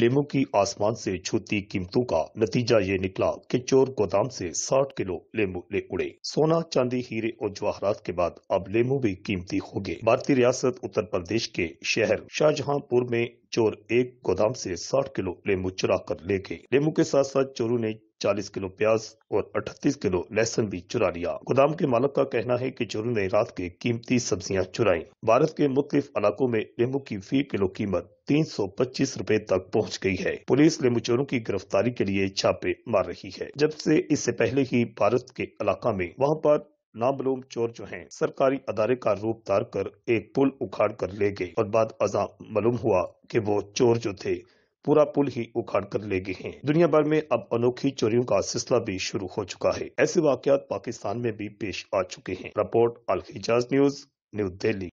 लेमों की आसमान से छूती कीमतों का नतीजा ये निकला कि चोर गोदाम से 60 किलो लेमू ले उड़े सोना चांदी हीरे और जवाहरात के बाद अब लेमू भी कीमती हो गए भारतीय रियासत उत्तर प्रदेश के शहर शाहजहांपुर में चोर एक गोदाम से 60 किलो लेमू चुरा कर ले गए लेमू के साथ साथ चोरों ने चालीस किलो प्याज और अठतीस किलो लहसुन भी चुरा लिया गोदाम के मालक का कहना है कि चोरों ने रात के कीमती सब्जियां चुराई भारत के मुख्तलिफ इलाकों में नींबू की फी किलो कीमत तीन सौ पच्चीस रूपए तक पहुँच गई है पुलिस लेमू चोरों की गिरफ्तारी के लिए छापे मार रही है जब से इससे पहले ही भारत के इलाका में वहाँ पर नामलूम चोर जो हैं सरकारी अदारे का रूप तार कर एक पुल उखाड़ कर ले गए और बाद अजा मालूम हुआ कि वो चोर जो थे पूरा पुल ही उखाड़ कर ले गए हैं दुनिया भर में अब अनोखी चोरियों का सिलसिला भी शुरू हो चुका है ऐसे वाकत पाकिस्तान में भी पेश आ चुके हैं रिपोर्ट हिजाज न्यूज न्यू दिल्ली